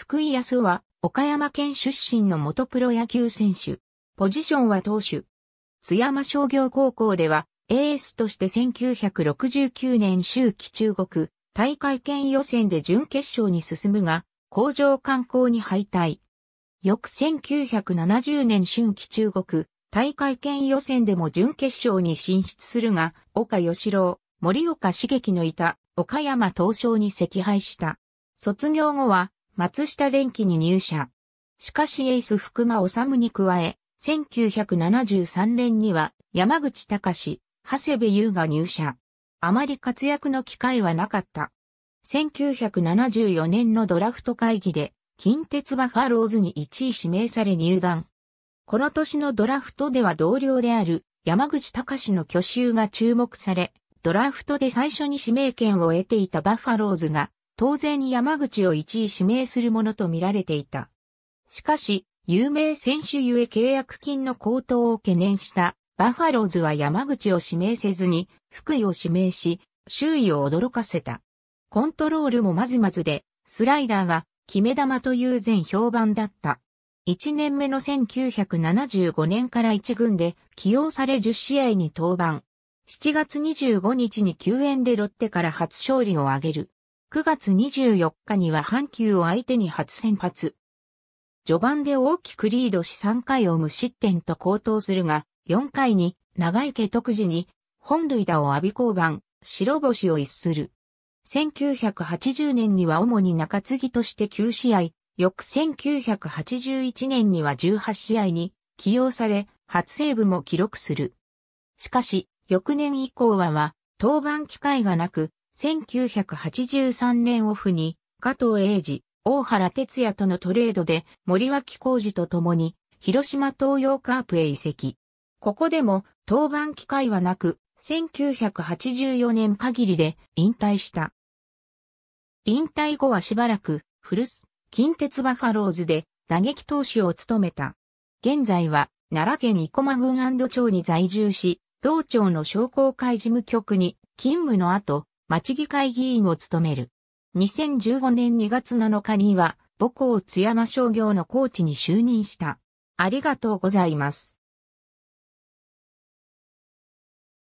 福井康は、岡山県出身の元プロ野球選手。ポジションは投手。津山商業高校では、エースとして1969年秋季中国大会県予選で準決勝に進むが、工場観光に敗退。翌1970年春季中国大会県予選でも準決勝に進出するが、岡義郎、森岡茂樹のいた岡山東証に惜敗した。卒業後は松下電機に入社。しかしエイス福間治に加え、1973年には山口隆、長谷部優が入社。あまり活躍の機会はなかった。1974年のドラフト会議で、近鉄バファローズに1位指名され入団。この年のドラフトでは同僚である山口隆の挙手が注目され、ドラフトで最初に指名権を得ていたバファローズが当然山口を1位指名するものと見られていた。しかし、有名選手ゆえ契約金の高騰を懸念したバファローズは山口を指名せずに福井を指名し、周囲を驚かせた。コントロールもまずまずで、スライダーが決め球という全評判だった。1年目の1975年から1軍で起用され10試合に登板。7月25日に救援でロッテから初勝利を挙げる。9月24日には阪急を相手に初先発。序盤で大きくリードし3回を無失点と高騰するが、4回に長池特時に本塁打を浴び降板、白星を逸する。1980年には主に中継ぎとして9試合、翌1981年には18試合に起用され、初セーブも記録する。しかし、翌年以降はは、登板機会がなく、1983年オフに加藤英二、大原哲也とのトレードで森脇浩二と共に広島東洋カープへ移籍。ここでも登板機会はなく、1984年限りで引退した。引退後はしばらく、古巣、近鉄バファローズで打撃投手を務めた。現在は奈良県生駒郡安堵町に在住し、同町の商工会事務局に勤務の後、町議会議員を務める。2015年2月7日には、母校津山商業のコーチに就任した。ありがとうございます。